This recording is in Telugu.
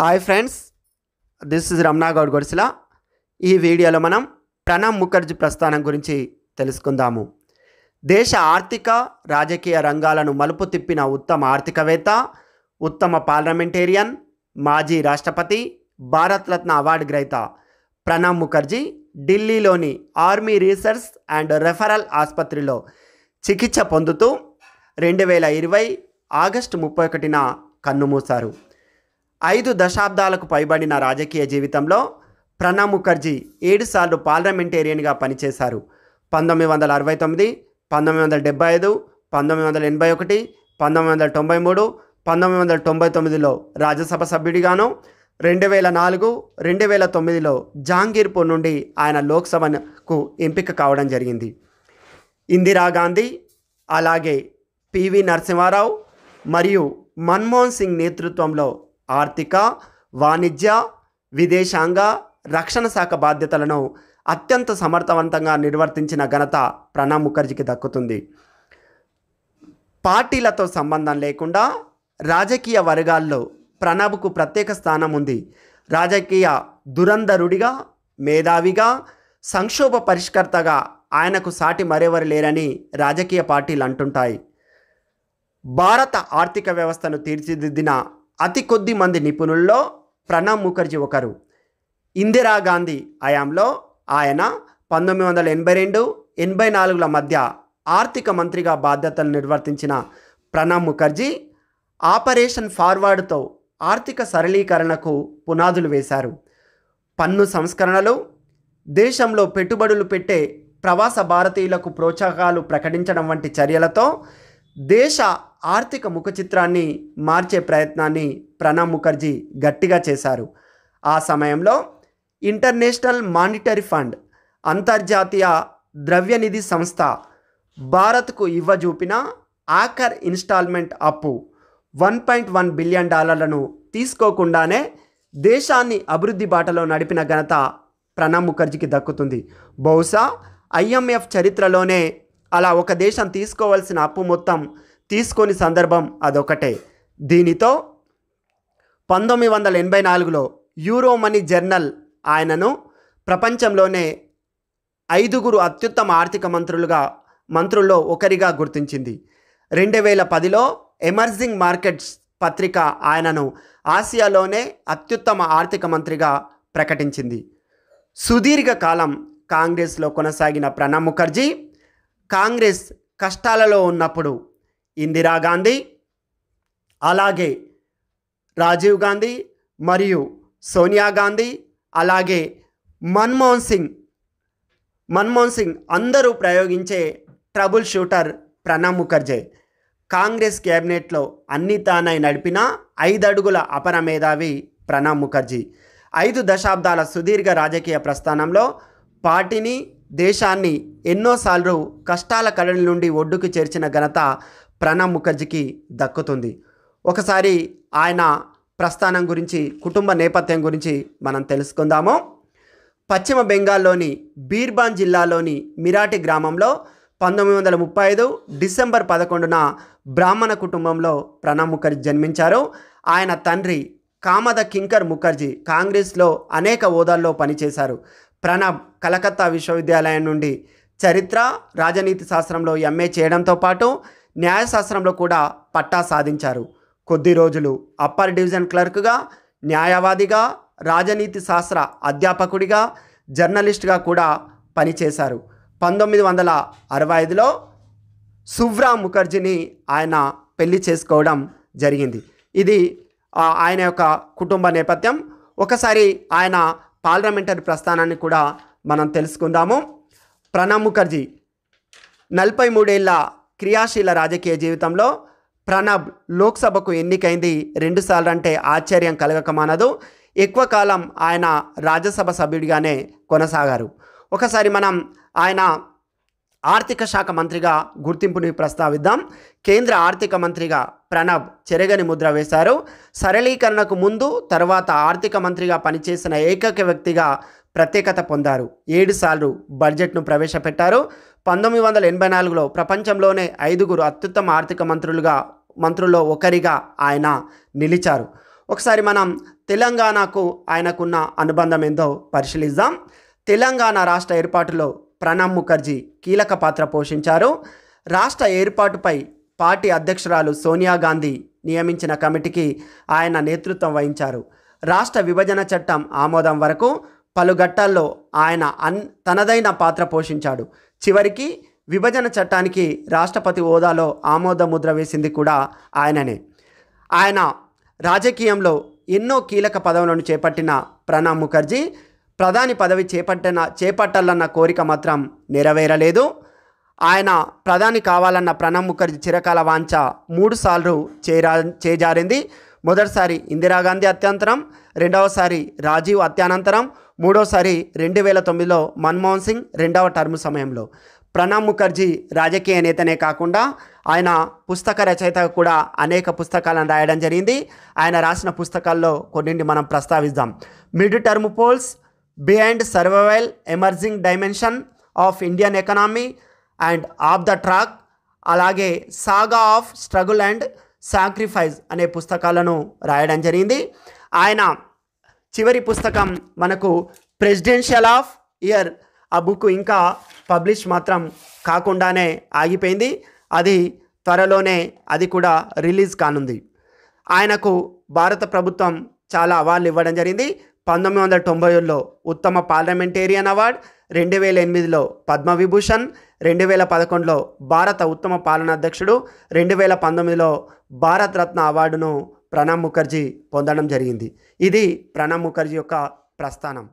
hi friends this is Ramana Goud Godisila ఈ వీడియోలో మనం ప్రణబ్ ముఖర్జీ ప్రస్థానం గురించి తెలుసుకుందాము దేశ ఆర్థిక రాజకీయ రంగాలను మలుపు తిప్పిన ఉత్తమ ఆర్థికవేత్త ఉత్తమ పార్లమెంటేరియన్ మాజీ రాష్ట్రపతి భారతరత్న అవార్డు గ్రహీత ప్రణబ్ ముఖర్జీ ఢిల్లీలోని ఆర్మీ రీసెర్చ్ అండ్ రెఫరల్ ఆసుపత్రిలో చికిత్స పొందుతూ రెండు వేల ఇరవై ఆగస్టు ముప్పై ఒకటిన కన్నుమూశారు ఐదు దశాబ్దాలకు పైబడిన రాజకీయ జీవితంలో ప్రణబ్ ముఖర్జీ ఏడుసార్లు పార్లమెంటేరియన్గా పనిచేశారు పంతొమ్మిది వందల అరవై తొమ్మిది పంతొమ్మిది వందల డెబ్బై ఐదు పంతొమ్మిది వందల ఎనభై ఒకటి పంతొమ్మిది వందల తొంభై మూడు పంతొమ్మిది వందల తొంభై తొమ్మిదిలో రాజ్యసభ సభ్యుడిగాను రెండు వేల నాలుగు రెండు వేల తొమ్మిదిలో జాంగీర్పూర్ నుండి ఆయన లోక్సభకు ఎంపిక కావడం జరిగింది ఇందిరాగాంధీ అలాగే పివి నరసింహారావు మరియు మన్మోహన్ సింగ్ నేతృత్వంలో ఆర్థిక వాణిజ్య విదేశాంగ రక్షణ శాఖ బాధ్యతలను అత్యంత సమర్థవంతంగా నిర్వర్తించిన ఘనత ప్రణబ్ ముఖర్జీకి దక్కుతుంది పార్టీలతో సంబంధం లేకుండా రాజకీయ వర్గాల్లో ప్రణబ్కు ప్రత్యేక స్థానం ఉంది రాజకీయ దురంధరుడిగా మేధావిగా సంక్షోభ పరిష్కర్తగా ఆయనకు సాటి మరెవరు లేరని రాజకీయ పార్టీలు అంటుంటాయి భారత ఆర్థిక వ్యవస్థను తీర్చిదిద్దిన అతి కొద్ది మంది నిపుణుల్లో ప్రణబ్ ముఖర్జీ ఒకరు ఇందిరాగాంధీ హయాంలో ఆయన పంతొమ్మిది వందల ఎనభై రెండు ఎనభై నాలుగుల మధ్య ఆర్థిక మంత్రిగా బాధ్యతలు నిర్వర్తించిన ప్రణబ్ ముఖర్జీ ఆపరేషన్ ఫార్వర్డ్తో ఆర్థిక సరళీకరణకు పునాదులు వేశారు పన్ను సంస్కరణలు దేశంలో పెట్టుబడులు పెట్టే ప్రవాస భారతీయులకు ప్రోత్సాహాలు ప్రకటించడం వంటి చర్యలతో దేశ ఆర్థిక ముఖ చిత్రాన్ని మార్చే ప్రయత్నాన్ని ప్రణబ్ ముఖర్జీ గట్టిగా చేశారు ఆ సమయంలో ఇంటర్నేషనల్ మానిటరీ ఫండ్ అంతర్జాతీయ ద్రవ్యనిధి సంస్థ భారత్కు ఇవ్వజూపిన ఆఖర్ ఇన్స్టాల్మెంట్ అప్పు వన్ పాయింట్ వన్ బిలియన్ డాలర్లను తీసుకోకుండానే దేశాన్ని అభివృద్ధి బాటలో నడిపిన ఘనత ప్రణబ్ ముఖర్జీకి దక్కుతుంది బహుశా ఐఎంఎఫ్ చరిత్రలోనే అలా ఒక దేశం తీసుకోవాల్సిన అప్పు మొత్తం తీసుకొని సందర్భం అదొకటే దీనితో పంతొమ్మిది వందల ఎనభై నాలుగులో యూరోమనీ జర్నల్ ఆయనను ప్రపంచంలోనే ఐదుగురు అత్యుత్తమ ఆర్థిక మంత్రులుగా మంత్రుల్లో ఒకరిగా గుర్తించింది రెండు వేల పదిలో ఎమర్జింగ్ మార్కెట్స్ పత్రిక ఆయనను ఆసియాలోనే అత్యుత్తమ ఆర్థిక మంత్రిగా ప్రకటించింది సుదీర్ఘ కాలం కాంగ్రెస్లో కొనసాగిన ప్రణబ్ ముఖర్జీ కాంగ్రెస్ కష్టాలలో ఉన్నప్పుడు ఇందిరాగాంధీ అలాగే రాజీవ్ గాంధీ మరియు సోనియా గాంధీ అలాగే మన్మోహన్ సింగ్ మన్మోహన్ సింగ్ అందరూ ప్రయోగించే ట్రబుల్ షూటర్ ప్రణబ్ ముఖర్జీ కాంగ్రెస్ కేబినెట్లో అన్ని తానై నడిపిన ఐదడుగుల అపర మేధావి ప్రణబ్ ముఖర్జీ ఐదు దశాబ్దాల సుదీర్ఘ రాజకీయ ప్రస్థానంలో పార్టీని దేశాన్ని ఎన్నోసార్లు కష్టాల కడల నుండి ఒడ్డుకు చేర్చిన ఘనత ప్రణబ్ ముఖర్జీకి దక్కుతుంది ఒకసారి ఆయన ప్రస్థానం గురించి కుటుంబ నేపథ్యం గురించి మనం తెలుసుకుందాము పశ్చిమ బెంగాల్లోని బీర్బాన్ జిల్లాలోని మిరాటి గ్రామంలో పంతొమ్మిది వందల ముప్పై ఐదు డిసెంబర్ పదకొండున బ్రాహ్మణ కుటుంబంలో ప్రణబ్ ముఖర్జీ జన్మించారు ఆయన తండ్రి కామద కింకర్ ముఖర్జీ కాంగ్రెస్లో అనేక హోదాల్లో పనిచేశారు ప్రణబ్ కలకత్తా విశ్వవిద్యాలయం నుండి చరిత్ర రాజనీతి శాస్త్రంలో ఎంఏ చేయడంతో పాటు న్యాయశాస్త్రంలో కూడా పట్టా సాధించారు కొద్ది రోజులు అప్పర్ డివిజన్ క్లర్క్గా న్యాయవాదిగా రాజనీతి శాస్త్ర అధ్యాపకుడిగా జర్నలిస్ట్గా కూడా పనిచేశారు పంతొమ్మిది వందల అరవై ఐదులో సువ్రా ముఖర్జీని ఆయన పెళ్లి చేసుకోవడం జరిగింది ఇది ఆయన యొక్క కుటుంబ నేపథ్యం ఒకసారి ఆయన పార్లమెంటరీ ప్రస్థానాన్ని కూడా మనం తెలుసుకుందాము ప్రణబ్ ముఖర్జీ నలభై మూడేళ్ల క్రియాశీల రాజకీయ జీవితంలో ప్రణబ్ లోక్సభకు ఎన్నికైంది రెండుసార్లు అంటే ఆశ్చర్యం కలగకమానదు ఎక్కువ కాలం ఆయన రాజ్యసభ సభ్యుడిగానే కొనసాగారు ఒకసారి మనం ఆయన ఆర్థిక శాఖ మంత్రిగా గుర్తింపుని ప్రస్తావిద్దాం కేంద్ర ఆర్థిక మంత్రిగా ప్రణబ్ చెరగని ముద్ర వేశారు సరళీకరణకు ముందు తర్వాత ఆర్థిక మంత్రిగా పనిచేసిన ఏకైక వ్యక్తిగా ప్రత్యేకత పొందారు ఏడుసార్లు బడ్జెట్ను ప్రవేశపెట్టారు పంతొమ్మిది వందల ఎనభై నాలుగులో ప్రపంచంలోనే ఐదుగురు అత్యుత్తమ ఆర్థిక మంత్రులుగా మంత్రుల్లో ఒకరిగా ఆయన నిలిచారు ఒకసారి మనం తెలంగాణకు ఆయనకున్న అనుబంధం ఏందో పరిశీలిద్దాం తెలంగాణ రాష్ట్ర ఏర్పాటులో ప్రణబ్ ముఖర్జీ కీలక పాత్ర పోషించారు రాష్ట్ర ఏర్పాటుపై పార్టీ అధ్యక్షురాలు సోనియా గాంధీ నియమించిన కమిటీకి ఆయన నేతృత్వం వహించారు రాష్ట్ర విభజన చట్టం ఆమోదం వరకు పలు ఘట్టాల్లో ఆయన అన్ తనదైన పాత్ర పోషించాడు చివరికి విభజన చట్టానికి రాష్ట్రపతి హోదాలో ఆమోద ముద్ర వేసింది కూడా ఆయననే ఆయన రాజకీయంలో ఎన్నో కీలక పదవులను చేపట్టిన ప్రణబ్ ముఖర్జీ ప్రధాని పదవి చేపట్టిన చేపట్టాలన్న కోరిక మాత్రం నెరవేరలేదు ఆయన ప్రధాని కావాలన్న ప్రణబ్ ముఖర్జీ చిరకాల వాంచ మూడుసార్లు చేరా చేజారింది మొదటిసారి ఇందిరాగాంధీ అత్యంతరం రెండవసారి రాజీవ్ అత్యానంతరం మూడవసారి రెండు వేల తొమ్మిదిలో మన్మోహన్ సింగ్ రెండవ టర్మ్ సమయంలో ప్రణబ్ ముఖర్జీ రాజకీయ నేతనే కాకుండా ఆయన పుస్తక రచయిత కూడా అనేక పుస్తకాలను రాయడం జరిగింది ఆయన రాసిన పుస్తకాల్లో కొన్నింటి మనం ప్రస్తావిద్దాం mid term polls behind survival emerging dimension of Indian economy and off the track అలాగే saga of struggle and sacrifice అనే పుస్తకాలను రాయడం జరిగింది ఆయన చివరి పుస్తకం మనకు ప్రెసిడెన్షియల్ ఆఫ్ ఇయర్ ఆ బుక్ ఇంకా పబ్లిష్ మాత్రం కాకుండానే ఆగిపోయింది అది త్వరలోనే అది కూడా రిలీజ్ కానుంది ఆయనకు భారత ప్రభుత్వం చాలా అవార్డులు ఇవ్వడం జరిగింది పంతొమ్మిది వందల తొంభై ఏడులో ఉత్తమ పార్లమెంటేరియన్ అవార్డ్ రెండు వేల ఎనిమిదిలో పద్మవిభూషణ్ రెండు వేల పదకొండులో భారత ఉత్తమ పాలనాధ్యక్షుడు రెండు వేల పంతొమ్మిదిలో భారతరత్న అవార్డును ప్రణబ్ ముఖర్జీ పొందడం జరిగింది ఇది ప్రణబ్ ముఖర్జీ యొక్క ప్రస్థానం